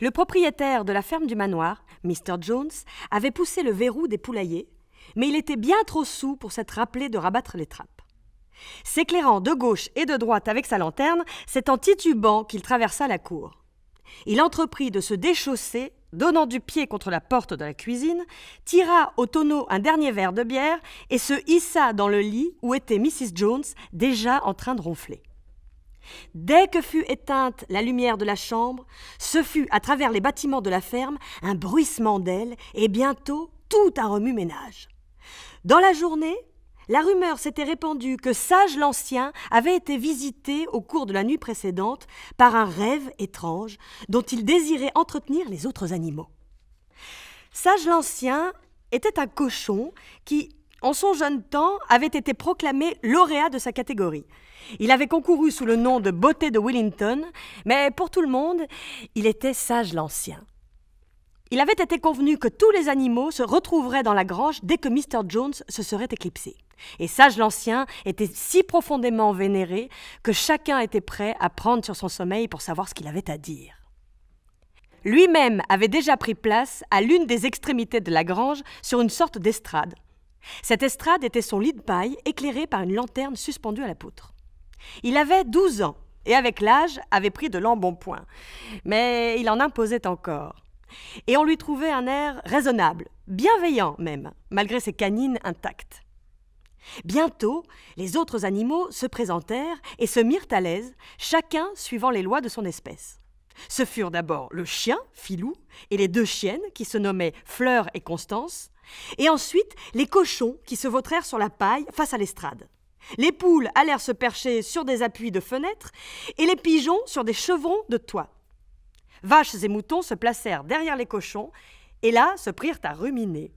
Le propriétaire de la ferme du manoir, Mr. Jones, avait poussé le verrou des poulaillers, mais il était bien trop saoul pour s'être rappelé de rabattre les trappes. S'éclairant de gauche et de droite avec sa lanterne, c'est en titubant qu'il traversa la cour. Il entreprit de se déchausser, donnant du pied contre la porte de la cuisine, tira au tonneau un dernier verre de bière et se hissa dans le lit où était Mrs. Jones, déjà en train de ronfler. Dès que fut éteinte la lumière de la chambre, ce fut, à travers les bâtiments de la ferme, un bruissement d'ailes et bientôt tout un remue-ménage. Dans la journée, la rumeur s'était répandue que Sage l'Ancien avait été visité au cours de la nuit précédente par un rêve étrange dont il désirait entretenir les autres animaux. Sage l'Ancien était un cochon qui, en son jeune temps, avait été proclamé lauréat de sa catégorie. Il avait concouru sous le nom de Beauté de Wellington, mais pour tout le monde, il était Sage l'Ancien. Il avait été convenu que tous les animaux se retrouveraient dans la grange dès que Mr. Jones se serait éclipsé. Et Sage l'Ancien était si profondément vénéré que chacun était prêt à prendre sur son sommeil pour savoir ce qu'il avait à dire. Lui-même avait déjà pris place à l'une des extrémités de la grange sur une sorte d'estrade. Cette estrade était son lit de paille éclairé par une lanterne suspendue à la poutre. Il avait 12 ans et avec l'âge avait pris de l'embonpoint. Mais il en imposait encore. Et on lui trouvait un air raisonnable, bienveillant même, malgré ses canines intactes. Bientôt, les autres animaux se présentèrent et se mirent à l'aise, chacun suivant les lois de son espèce. Ce furent d'abord le chien, Filou, et les deux chiennes, qui se nommaient Fleur et Constance, et ensuite les cochons qui se vautrèrent sur la paille face à l'estrade. Les poules allèrent se percher sur des appuis de fenêtres et les pigeons sur des chevrons de toit. Vaches et moutons se placèrent derrière les cochons et là se prirent à ruminer.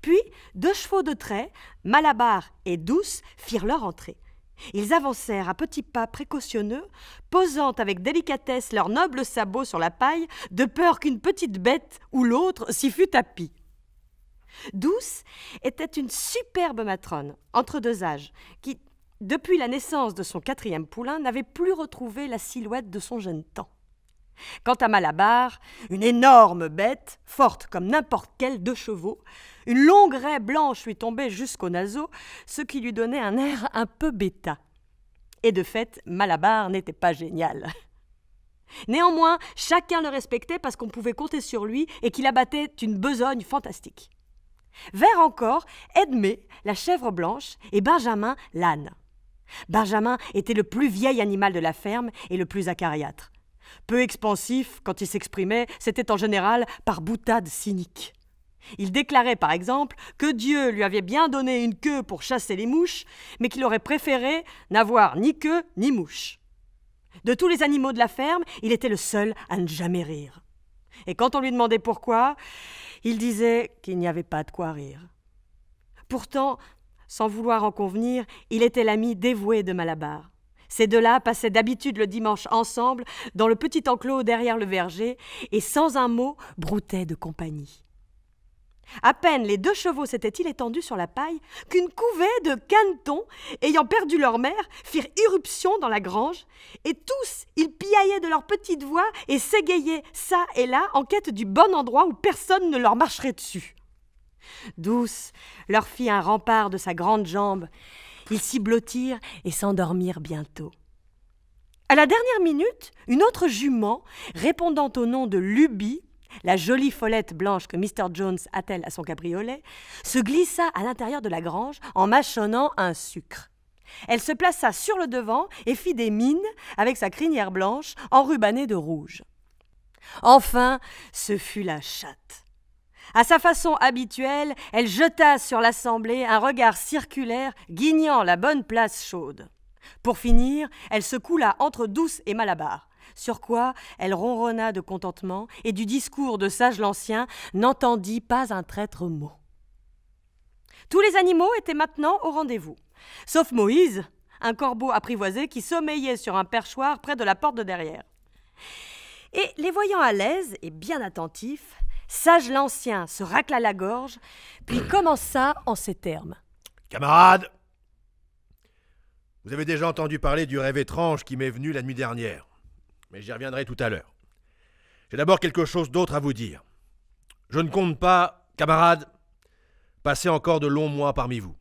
Puis deux chevaux de trait, Malabar et Douce, firent leur entrée. Ils avancèrent à petits pas précautionneux, posant avec délicatesse leurs nobles sabots sur la paille, de peur qu'une petite bête ou l'autre s'y fût tapie. Douce était une superbe matrone, entre deux âges, qui, depuis la naissance de son quatrième poulain, n'avait plus retrouvé la silhouette de son jeune temps. Quant à Malabar, une énorme bête, forte comme n'importe quel de chevaux, une longue raie blanche lui tombait jusqu'au naseau, ce qui lui donnait un air un peu bêta. Et de fait, Malabar n'était pas génial. Néanmoins, chacun le respectait parce qu'on pouvait compter sur lui et qu'il abattait une besogne fantastique. Vers encore, Edmé, la chèvre blanche, et Benjamin, l'âne. Benjamin était le plus vieil animal de la ferme et le plus acariâtre. Peu expansif, quand il s'exprimait, c'était en général par boutade cynique. Il déclarait par exemple que Dieu lui avait bien donné une queue pour chasser les mouches, mais qu'il aurait préféré n'avoir ni queue ni mouche. De tous les animaux de la ferme, il était le seul à ne jamais rire. Et quand on lui demandait pourquoi, il disait qu'il n'y avait pas de quoi rire. Pourtant, sans vouloir en convenir, il était l'ami dévoué de Malabar. Ces deux-là passaient d'habitude le dimanche ensemble dans le petit enclos derrière le verger et sans un mot broutaient de compagnie. À peine les deux chevaux s'étaient-ils étendus sur la paille qu'une couvée de canetons, ayant perdu leur mère, firent irruption dans la grange, et tous ils piaillaient de leur petite voix et s'égayaient ça et là en quête du bon endroit où personne ne leur marcherait dessus. Douce leur fit un rempart de sa grande jambe. Ils s'y blottirent et s'endormirent bientôt. À la dernière minute, une autre jument, répondant au nom de Lubie, la jolie follette blanche que Mr. Jones attelle à son cabriolet, se glissa à l'intérieur de la grange en mâchonnant un sucre. Elle se plaça sur le devant et fit des mines avec sa crinière blanche enrubannée de rouge. Enfin, ce fut la chatte. À sa façon habituelle, elle jeta sur l'assemblée un regard circulaire guignant la bonne place chaude. Pour finir, elle se coula entre Douce et Malabar sur quoi elle ronronna de contentement, et du discours de sage l'ancien n'entendit pas un traître mot. Tous les animaux étaient maintenant au rendez-vous, sauf Moïse, un corbeau apprivoisé qui sommeillait sur un perchoir près de la porte de derrière. Et les voyant à l'aise et bien attentifs, Sage l'Ancien se racla la gorge, puis commença en ces termes. Camarades, vous avez déjà entendu parler du rêve étrange qui m'est venu la nuit dernière mais j'y reviendrai tout à l'heure. J'ai d'abord quelque chose d'autre à vous dire. Je ne compte pas, camarades, passer encore de longs mois parmi vous.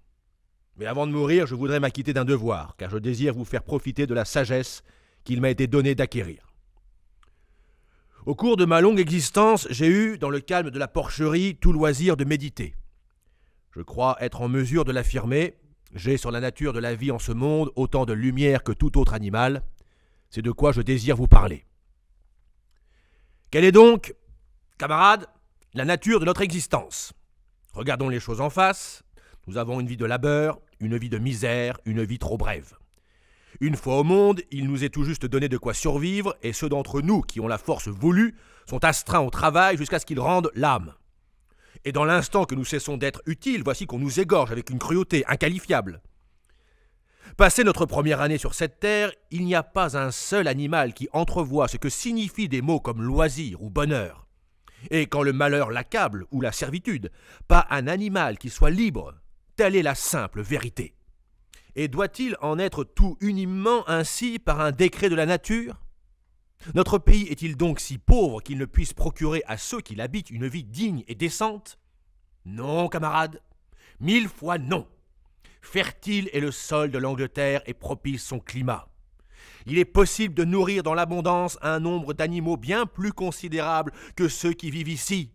Mais avant de mourir, je voudrais m'acquitter d'un devoir, car je désire vous faire profiter de la sagesse qu'il m'a été donné d'acquérir. Au cours de ma longue existence, j'ai eu, dans le calme de la porcherie, tout loisir de méditer. Je crois être en mesure de l'affirmer, j'ai sur la nature de la vie en ce monde autant de lumière que tout autre animal, c'est de quoi je désire vous parler. Quelle est donc, camarades, la nature de notre existence Regardons les choses en face. Nous avons une vie de labeur, une vie de misère, une vie trop brève. Une fois au monde, il nous est tout juste donné de quoi survivre, et ceux d'entre nous qui ont la force voulue sont astreints au travail jusqu'à ce qu'ils rendent l'âme. Et dans l'instant que nous cessons d'être utiles, voici qu'on nous égorge avec une cruauté inqualifiable. Passé notre première année sur cette terre, il n'y a pas un seul animal qui entrevoit ce que signifient des mots comme loisir ou bonheur. Et quand le malheur l'accable ou la servitude, pas un animal qui soit libre. Telle est la simple vérité. Et doit-il en être tout uniment ainsi par un décret de la nature Notre pays est-il donc si pauvre qu'il ne puisse procurer à ceux qui l'habitent une vie digne et décente Non, camarades, mille fois non. Fertile est le sol de l'Angleterre et propice son climat. Il est possible de nourrir dans l'abondance un nombre d'animaux bien plus considérable que ceux qui vivent ici.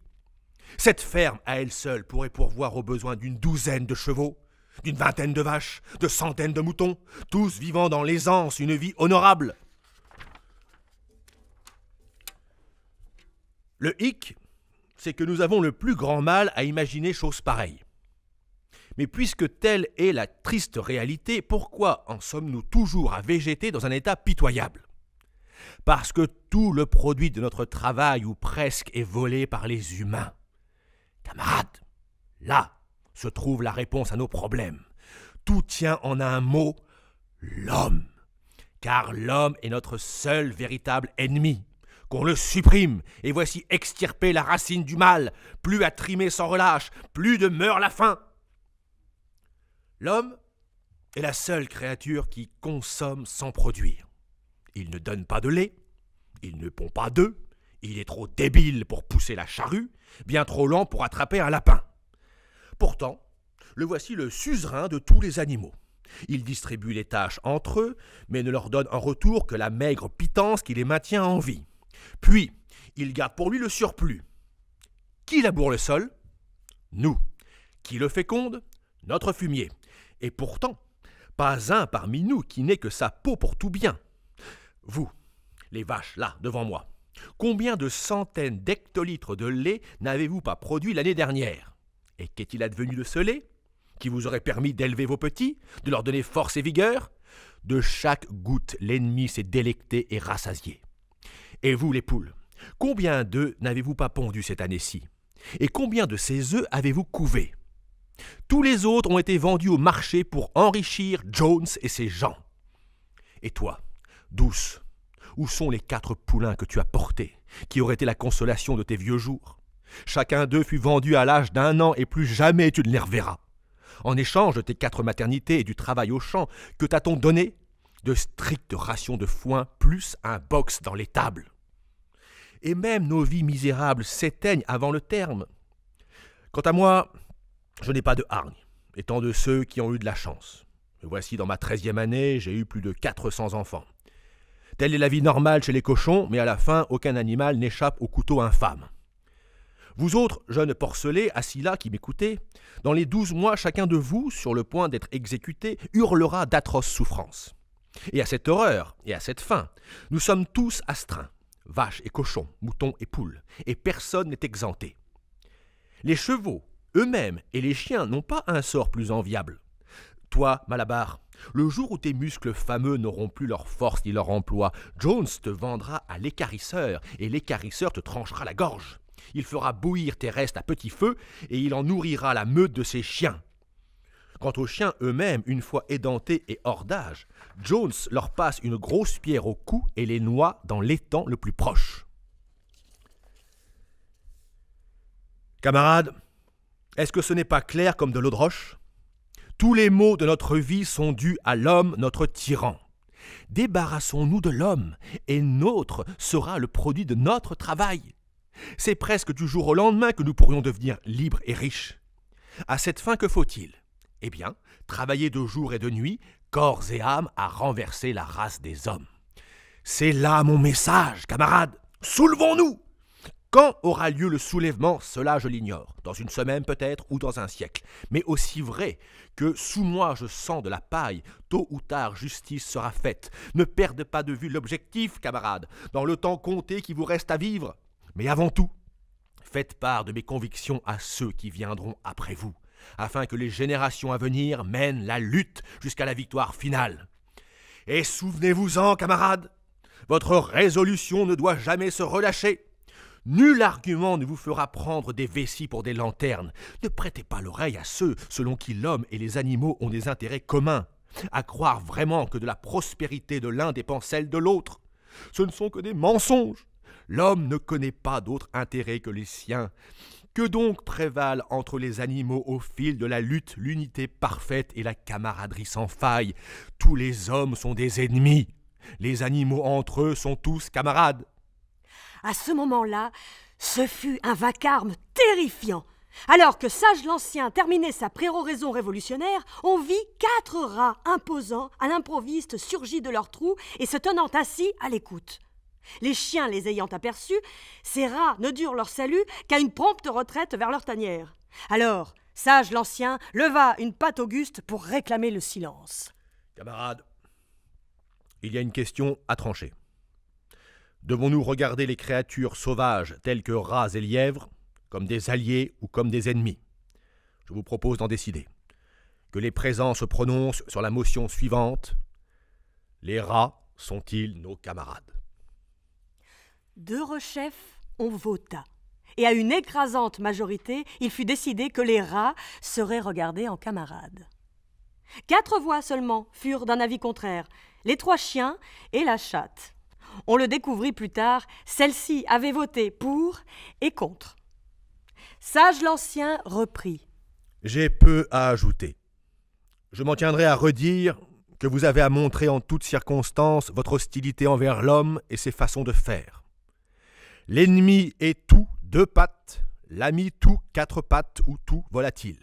Cette ferme à elle seule pourrait pourvoir aux besoins d'une douzaine de chevaux, d'une vingtaine de vaches, de centaines de moutons, tous vivant dans l'aisance une vie honorable. Le hic, c'est que nous avons le plus grand mal à imaginer chose pareille. Mais puisque telle est la triste réalité, pourquoi en sommes-nous toujours à végéter dans un état pitoyable Parce que tout le produit de notre travail, ou presque, est volé par les humains. Camarades, là se trouve la réponse à nos problèmes. Tout tient en un mot, l'homme. Car l'homme est notre seul véritable ennemi. Qu'on le supprime, et voici extirper la racine du mal, plus à trimer sans relâche, plus de la faim. L'homme est la seule créature qui consomme sans produire. Il ne donne pas de lait, il ne pond pas d'œufs, il est trop débile pour pousser la charrue, bien trop lent pour attraper un lapin. Pourtant, le voici le suzerain de tous les animaux. Il distribue les tâches entre eux, mais ne leur donne en retour que la maigre pitance qui les maintient en vie. Puis, il garde pour lui le surplus. Qui laboure le sol Nous. Qui le féconde notre fumier. Et pourtant, pas un parmi nous qui n'ait que sa peau pour tout bien. Vous, les vaches là, devant moi, combien de centaines d'hectolitres de lait n'avez-vous pas produit l'année dernière Et qu'est-il advenu de ce lait qui vous aurait permis d'élever vos petits, de leur donner force et vigueur De chaque goutte, l'ennemi s'est délecté et rassasié. Et vous, les poules, combien d'œufs n'avez-vous pas pondu cette année-ci Et combien de ces œufs avez-vous couvés tous les autres ont été vendus au marché pour enrichir Jones et ses gens. Et toi, douce, où sont les quatre poulains que tu as portés, qui auraient été la consolation de tes vieux jours Chacun d'eux fut vendu à l'âge d'un an et plus jamais tu ne les reverras. En échange de tes quatre maternités et du travail au champ, que t'a-t-on donné De strictes rations de foin plus un box dans l'étable. Et même nos vies misérables s'éteignent avant le terme. Quant à moi, je n'ai pas de hargne, étant de ceux qui ont eu de la chance. voici dans ma treizième année, j'ai eu plus de quatre cents enfants. Telle est la vie normale chez les cochons, mais à la fin, aucun animal n'échappe au couteau infâme. Vous autres, jeunes porcelets, assis là, qui m'écoutez, dans les douze mois, chacun de vous, sur le point d'être exécuté, hurlera d'atroces souffrances. Et à cette horreur, et à cette faim, nous sommes tous astreints, vaches et cochons, moutons et poules, et personne n'est exempté. Les chevaux, eux-mêmes et les chiens n'ont pas un sort plus enviable. Toi, Malabar, le jour où tes muscles fameux n'auront plus leur force ni leur emploi, Jones te vendra à l'écarisseur, et l'écarisseur te tranchera la gorge. Il fera bouillir tes restes à petit feu, et il en nourrira la meute de ses chiens. Quant aux chiens eux-mêmes, une fois édentés et hors d'âge, Jones leur passe une grosse pierre au cou et les noie dans l'étang le plus proche. Camarades, est-ce que ce n'est pas clair comme de l'eau de roche Tous les maux de notre vie sont dus à l'homme, notre tyran. Débarrassons-nous de l'homme, et notre sera le produit de notre travail. C'est presque du jour au lendemain que nous pourrions devenir libres et riches. À cette fin, que faut-il Eh bien, travailler de jour et de nuit, corps et âme, à renverser la race des hommes. C'est là mon message, camarades. Soulevons-nous quand aura lieu le soulèvement, cela je l'ignore, dans une semaine peut-être ou dans un siècle. Mais aussi vrai que sous moi je sens de la paille, tôt ou tard justice sera faite. Ne perdez pas de vue l'objectif, camarades, dans le temps compté qui vous reste à vivre. Mais avant tout, faites part de mes convictions à ceux qui viendront après vous, afin que les générations à venir mènent la lutte jusqu'à la victoire finale. Et souvenez-vous-en, camarades, votre résolution ne doit jamais se relâcher. Nul argument ne vous fera prendre des vessies pour des lanternes. Ne prêtez pas l'oreille à ceux selon qui l'homme et les animaux ont des intérêts communs, à croire vraiment que de la prospérité de l'un dépend celle de l'autre. Ce ne sont que des mensonges. L'homme ne connaît pas d'autre intérêts que les siens. Que donc prévalent entre les animaux au fil de la lutte l'unité parfaite et la camaraderie sans faille Tous les hommes sont des ennemis. Les animaux entre eux sont tous camarades. À ce moment-là, ce fut un vacarme terrifiant. Alors que Sage l'Ancien terminait sa préoraison révolutionnaire, on vit quatre rats imposants à l'improviste surgis de leur trou et se tenant assis à l'écoute. Les chiens les ayant aperçus, ces rats ne durent leur salut qu'à une prompte retraite vers leur tanière. Alors, Sage l'Ancien leva une patte auguste pour réclamer le silence. Camarades, il y a une question à trancher. Devons-nous regarder les créatures sauvages telles que rats et lièvres comme des alliés ou comme des ennemis Je vous propose d'en décider. Que les présents se prononcent sur la motion suivante. Les rats sont-ils nos camarades Deux rechefs, on vota. Et à une écrasante majorité, il fut décidé que les rats seraient regardés en camarades. Quatre voix seulement furent d'un avis contraire, les trois chiens et la chatte. On le découvrit plus tard, celle-ci avait voté pour et contre. Sage l'Ancien reprit. J'ai peu à ajouter. Je m'en tiendrai à redire que vous avez à montrer en toutes circonstances votre hostilité envers l'homme et ses façons de faire. L'ennemi est tout deux pattes, l'ami tout quatre pattes ou tout volatile.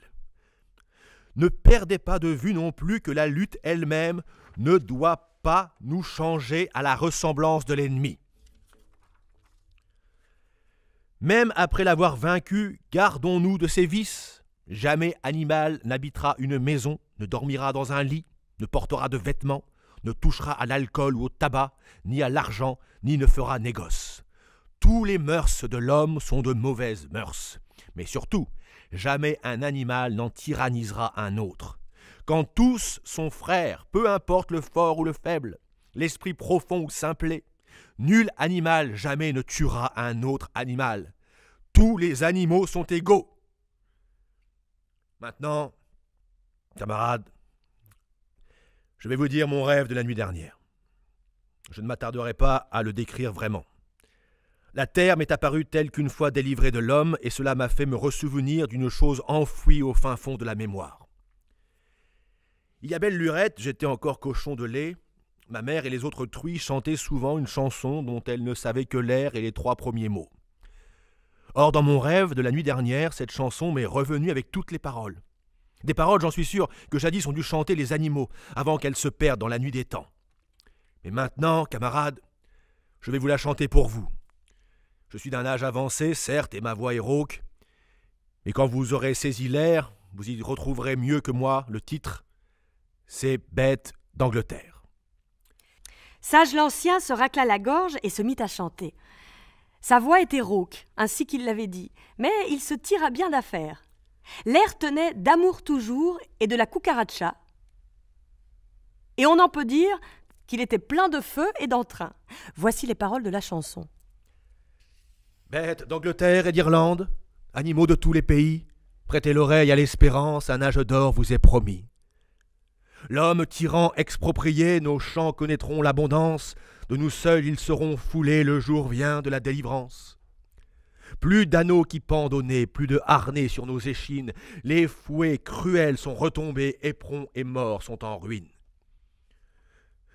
Ne perdez pas de vue non plus que la lutte elle-même ne doit pas nous changer à la ressemblance de l'ennemi. Même après l'avoir vaincu, gardons-nous de ses vices. Jamais animal n'habitera une maison, ne dormira dans un lit, ne portera de vêtements, ne touchera à l'alcool ou au tabac, ni à l'argent, ni ne fera négoce. Tous les mœurs de l'homme sont de mauvaises mœurs. Mais surtout, jamais un animal n'en tyrannisera un autre quand tous sont frères, peu importe le fort ou le faible, l'esprit profond ou simplé, nul animal jamais ne tuera un autre animal. Tous les animaux sont égaux. Maintenant, camarades, je vais vous dire mon rêve de la nuit dernière. Je ne m'attarderai pas à le décrire vraiment. La terre m'est apparue telle qu'une fois délivrée de l'homme, et cela m'a fait me ressouvenir d'une chose enfouie au fin fond de la mémoire. Il y a belle lurette, j'étais encore cochon de lait. Ma mère et les autres truies chantaient souvent une chanson dont elles ne savaient que l'air et les trois premiers mots. Or, dans mon rêve de la nuit dernière, cette chanson m'est revenue avec toutes les paroles. Des paroles, j'en suis sûr, que jadis ont dû chanter les animaux, avant qu'elles se perdent dans la nuit des temps. Mais maintenant, camarades, je vais vous la chanter pour vous. Je suis d'un âge avancé, certes, et ma voix est rauque, mais quand vous aurez saisi l'air, vous y retrouverez mieux que moi le titre, « C'est Bête d'Angleterre. Sage l'Ancien se racla la gorge et se mit à chanter. Sa voix était rauque, ainsi qu'il l'avait dit, mais il se tira bien d'affaire. L'air tenait d'amour toujours et de la cucaracha. Et on en peut dire qu'il était plein de feu et d'entrain. Voici les paroles de la chanson. Bête d'Angleterre et d'Irlande, animaux de tous les pays, prêtez l'oreille à l'espérance, un âge d'or vous est promis. L'homme tyran exproprié, nos champs connaîtront l'abondance, de nous seuls ils seront foulés, le jour vient de la délivrance. Plus d'anneaux qui pendent au nez, plus de harnais sur nos échines, les fouets cruels sont retombés, éperons et morts sont en ruine.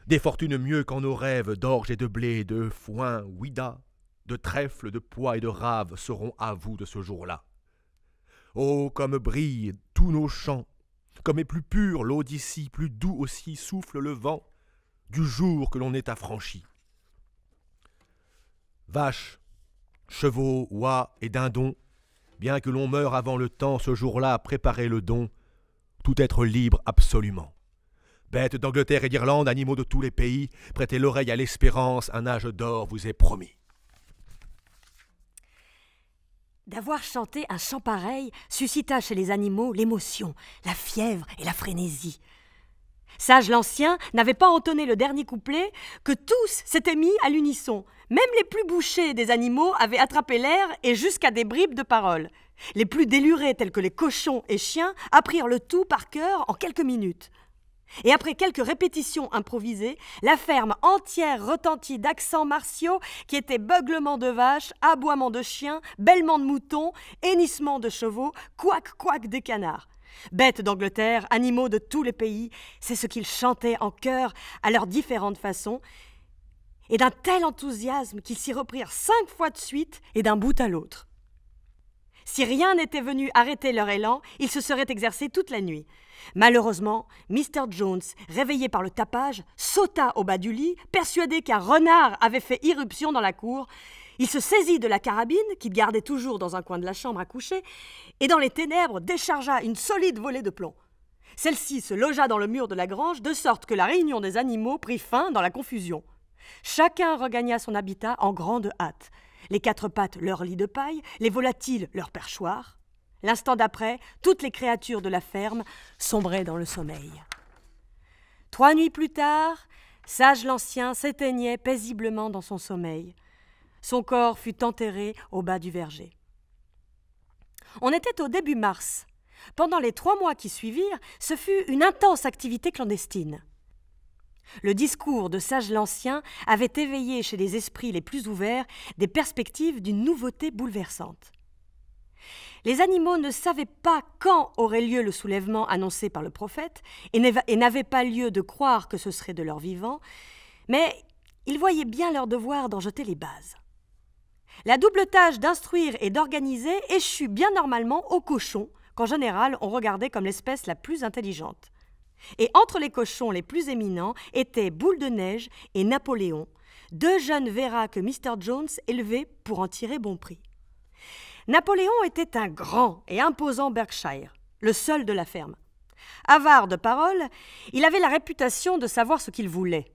Des fortunes mieux qu'en nos rêves d'orge et de blé, de foin, ouida, de trèfle, de pois et de rave seront à vous de ce jour-là. Oh, comme brillent tous nos champs, comme est plus pur l'eau d'ici, plus doux aussi souffle le vent du jour que l'on est affranchi. Vaches, chevaux, oies et dindons, bien que l'on meure avant le temps, ce jour-là, préparez le don, tout être libre absolument. Bêtes d'Angleterre et d'Irlande, animaux de tous les pays, prêtez l'oreille à l'espérance, un âge d'or vous est promis. D'avoir chanté un chant pareil suscita chez les animaux l'émotion, la fièvre et la frénésie. Sage l'Ancien n'avait pas entonné le dernier couplet que tous s'étaient mis à l'unisson. Même les plus bouchés des animaux avaient attrapé l'air et jusqu'à des bribes de paroles. Les plus délurés tels que les cochons et chiens apprirent le tout par cœur en quelques minutes. Et après quelques répétitions improvisées, la ferme entière retentit d'accents martiaux qui étaient beuglements de vaches, aboiements de chiens, bêlements de moutons, hennissements de chevaux, couac couac des canards. Bêtes d'Angleterre, animaux de tous les pays, c'est ce qu'ils chantaient en chœur à leurs différentes façons, et d'un tel enthousiasme qu'ils s'y reprirent cinq fois de suite et d'un bout à l'autre. Si rien n'était venu arrêter leur élan, ils se seraient exercés toute la nuit. Malheureusement, Mr. Jones, réveillé par le tapage, sauta au bas du lit, persuadé qu'un renard avait fait irruption dans la cour. Il se saisit de la carabine, qu'il gardait toujours dans un coin de la chambre à coucher, et dans les ténèbres déchargea une solide volée de plomb. Celle-ci se logea dans le mur de la grange, de sorte que la réunion des animaux prit fin dans la confusion. Chacun regagna son habitat en grande hâte. Les quatre pattes leur lit de paille, les volatiles leur perchoir. L'instant d'après, toutes les créatures de la ferme sombraient dans le sommeil. Trois nuits plus tard, Sage l'Ancien s'éteignait paisiblement dans son sommeil. Son corps fut enterré au bas du verger. On était au début mars. Pendant les trois mois qui suivirent, ce fut une intense activité clandestine. Le discours de Sage l'Ancien avait éveillé chez les esprits les plus ouverts des perspectives d'une nouveauté bouleversante. Les animaux ne savaient pas quand aurait lieu le soulèvement annoncé par le prophète et n'avaient pas lieu de croire que ce serait de leur vivant, mais ils voyaient bien leur devoir d'en jeter les bases. La double tâche d'instruire et d'organiser échut bien normalement aux cochons, qu'en général on regardait comme l'espèce la plus intelligente. Et entre les cochons les plus éminents étaient Boule de Neige et Napoléon, deux jeunes verras que Mr. Jones élevait pour en tirer bon prix. Napoléon était un grand et imposant Berkshire, le seul de la ferme. Avare de parole, il avait la réputation de savoir ce qu'il voulait.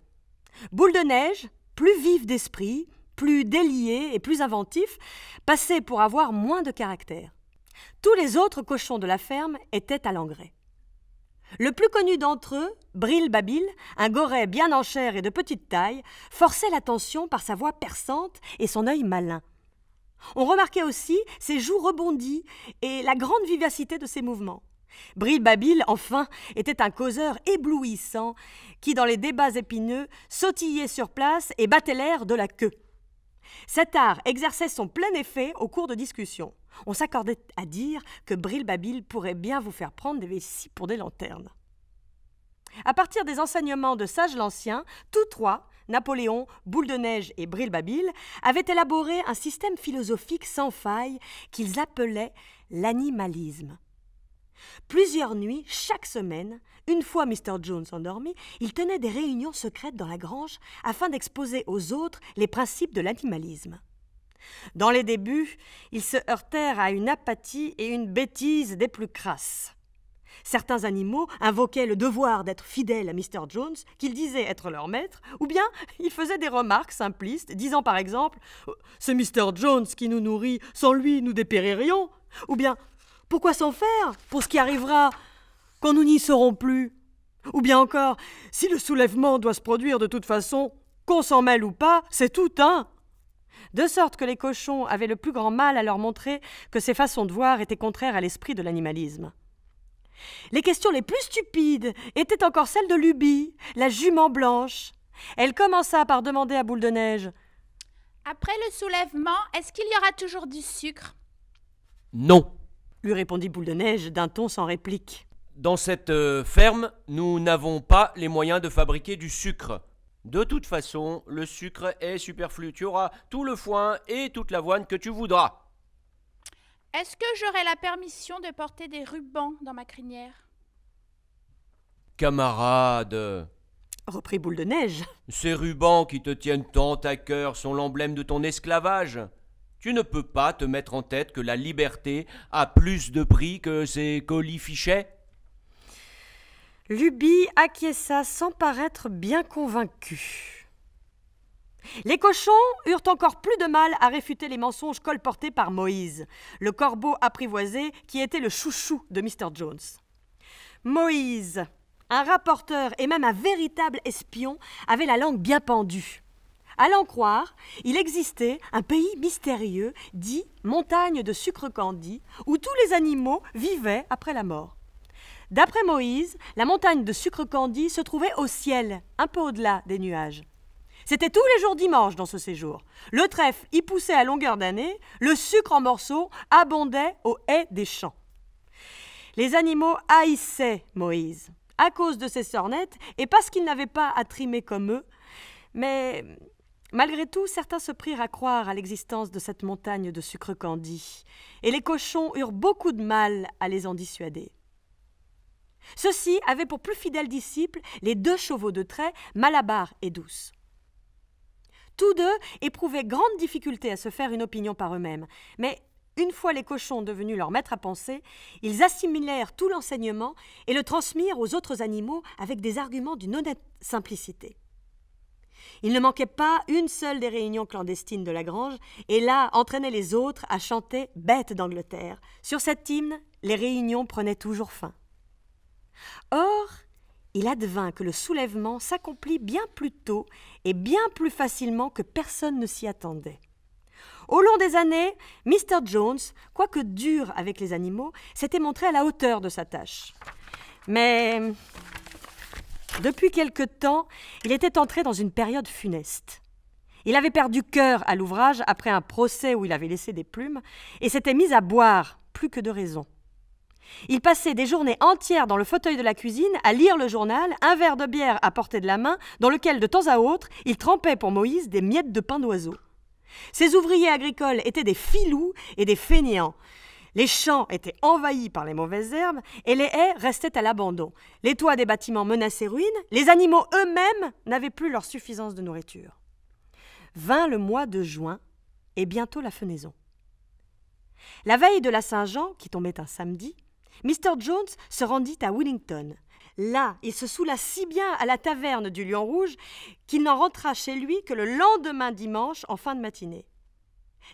Boule de neige, plus vif d'esprit, plus délié et plus inventif, passait pour avoir moins de caractère. Tous les autres cochons de la ferme étaient à l'engrais. Le plus connu d'entre eux, Bril Babil, un goret bien en chair et de petite taille, forçait l'attention par sa voix perçante et son œil malin. On remarquait aussi ses joues rebondies et la grande vivacité de ses mouvements. Bril Babil, enfin, était un causeur éblouissant qui, dans les débats épineux, sautillait sur place et battait l'air de la queue. Cet art exerçait son plein effet au cours de discussions. On s'accordait à dire que Bril Babil pourrait bien vous faire prendre des vessies pour des lanternes. À partir des enseignements de Sage l'Ancien, tous trois, Napoléon, Boule de Neige et bril avaient élaboré un système philosophique sans faille qu'ils appelaient l'animalisme. Plusieurs nuits, chaque semaine, une fois Mr. Jones endormi, il tenait des réunions secrètes dans la grange afin d'exposer aux autres les principes de l'animalisme. Dans les débuts, ils se heurtèrent à une apathie et une bêtise des plus crasses. Certains animaux invoquaient le devoir d'être fidèles à Mr. Jones, qu'ils disaient être leur maître, ou bien ils faisaient des remarques simplistes, disant par exemple C'est Mr. Jones qui nous nourrit, sans lui nous dépéririons, ou bien Pourquoi s'en faire pour ce qui arrivera quand nous n'y serons plus Ou bien encore Si le soulèvement doit se produire de toute façon, qu'on s'en mêle ou pas, c'est tout un. De sorte que les cochons avaient le plus grand mal à leur montrer que ces façons de voir étaient contraires à l'esprit de l'animalisme. Les questions les plus stupides étaient encore celles de Lubie, la jument blanche. Elle commença par demander à Boule de Neige Après le soulèvement, est-ce qu'il y aura toujours du sucre Non, lui répondit Boule de Neige d'un ton sans réplique. Dans cette euh, ferme, nous n'avons pas les moyens de fabriquer du sucre. De toute façon, le sucre est superflu. Tu auras tout le foin et toute l'avoine que tu voudras. Est-ce que j'aurai la permission de porter des rubans dans ma crinière Camarade reprit Boule de Neige. Ces rubans qui te tiennent tant à cœur sont l'emblème de ton esclavage. Tu ne peux pas te mettre en tête que la liberté a plus de prix que ces colis fichets. Luby acquiesça sans paraître bien convaincu. Les cochons eurent encore plus de mal à réfuter les mensonges colportés par Moïse, le corbeau apprivoisé qui était le chouchou de Mr. Jones. Moïse, un rapporteur et même un véritable espion, avait la langue bien pendue. À l'en croire, il existait un pays mystérieux dit montagne de sucre candy où tous les animaux vivaient après la mort. D'après Moïse, la montagne de sucre candy se trouvait au ciel, un peu au-delà des nuages. C'était tous les jours dimanche dans ce séjour. Le trèfle y poussait à longueur d'année, le sucre en morceaux abondait aux haies des champs. Les animaux haïssaient Moïse, à cause de ses sornettes et parce qu'il n'avait pas à trimer comme eux. Mais malgré tout, certains se prirent à croire à l'existence de cette montagne de sucre candi, et les cochons eurent beaucoup de mal à les en dissuader. Ceux-ci avaient pour plus fidèles disciples les deux chevaux de trait, Malabar et Douce. Tous deux éprouvaient grande difficulté à se faire une opinion par eux-mêmes. Mais une fois les cochons devenus leurs maître à penser, ils assimilèrent tout l'enseignement et le transmirent aux autres animaux avec des arguments d'une honnête simplicité. Il ne manquait pas une seule des réunions clandestines de la grange, et là entraînaient les autres à chanter Bête d'Angleterre. Sur cet hymne, les réunions prenaient toujours fin. Or, il advint que le soulèvement s'accomplit bien plus tôt et bien plus facilement que personne ne s'y attendait. Au long des années, Mr. Jones, quoique dur avec les animaux, s'était montré à la hauteur de sa tâche. Mais depuis quelque temps, il était entré dans une période funeste. Il avait perdu cœur à l'ouvrage après un procès où il avait laissé des plumes et s'était mis à boire plus que de raison. Il passait des journées entières dans le fauteuil de la cuisine à lire le journal, un verre de bière à portée de la main, dans lequel de temps à autre il trempait pour Moïse des miettes de pain d'oiseau. Ces ouvriers agricoles étaient des filous et des fainéants. Les champs étaient envahis par les mauvaises herbes et les haies restaient à l'abandon. Les toits des bâtiments menaçaient ruine. les animaux eux-mêmes n'avaient plus leur suffisance de nourriture. Vint le mois de juin et bientôt la fenaison. La veille de la Saint-Jean, qui tombait un samedi, Mr. Jones se rendit à Willington, Là, il se soula si bien à la taverne du Lion Rouge qu'il n'en rentra chez lui que le lendemain dimanche en fin de matinée.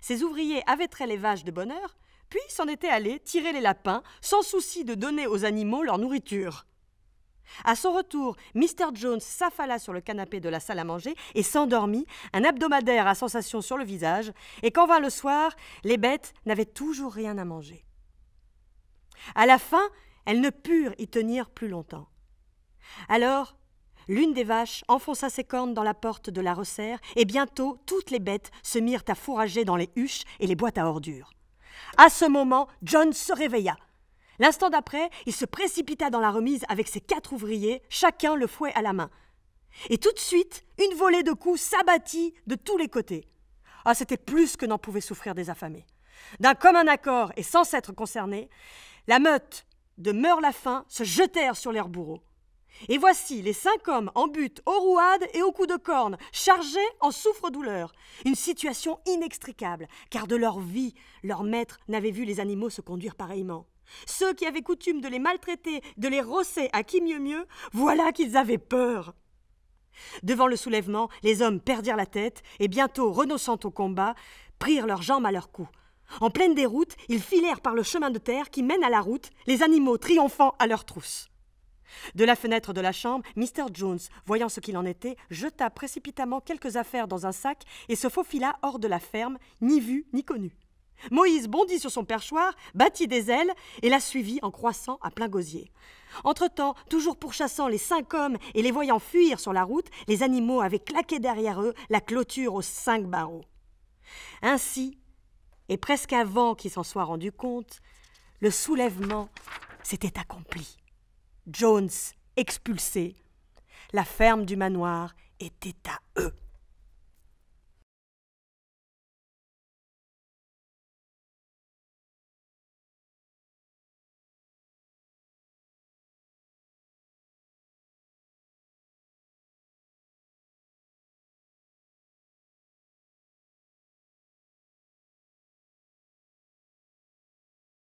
Ses ouvriers avaient trait les vaches de bonne heure, puis s'en étaient allés tirer les lapins, sans souci de donner aux animaux leur nourriture. À son retour, Mr. Jones s'affala sur le canapé de la salle à manger et s'endormit, un hebdomadaire à sensation sur le visage, et quand vint le soir, les bêtes n'avaient toujours rien à manger. À la fin, elles ne purent y tenir plus longtemps. Alors, l'une des vaches enfonça ses cornes dans la porte de la resserre, et bientôt toutes les bêtes se mirent à fourrager dans les huches et les boîtes à ordures. À ce moment, John se réveilla. L'instant d'après, il se précipita dans la remise avec ses quatre ouvriers, chacun le fouet à la main. Et tout de suite, une volée de coups s'abattit de tous les côtés. Ah, c'était plus que n'en pouvaient souffrir des affamés. D'un commun accord et sans s'être concernés, la meute, de meurt la faim, se jetèrent sur leurs bourreaux. Et voici les cinq hommes en butte aux rouades et aux coups de corne, chargés en souffre-douleur. Une situation inextricable, car de leur vie, leur maître n'avait vu les animaux se conduire pareillement. Ceux qui avaient coutume de les maltraiter, de les rosser à qui mieux mieux, voilà qu'ils avaient peur. Devant le soulèvement, les hommes perdirent la tête et bientôt, renonçant au combat, prirent leurs jambes à leur cou. En pleine déroute, ils filèrent par le chemin de terre qui mène à la route, les animaux triomphant à leurs trousses. De la fenêtre de la chambre, Mr. Jones, voyant ce qu'il en était, jeta précipitamment quelques affaires dans un sac et se faufila hors de la ferme, ni vu ni connu. Moïse bondit sur son perchoir, battit des ailes et la suivit en croissant à plein gosier. Entre-temps, toujours pourchassant les cinq hommes et les voyant fuir sur la route, les animaux avaient claqué derrière eux la clôture aux cinq barreaux. Ainsi, et presque avant qu'il s'en soit rendu compte, le soulèvement s'était accompli. Jones expulsé, la ferme du manoir était à eux.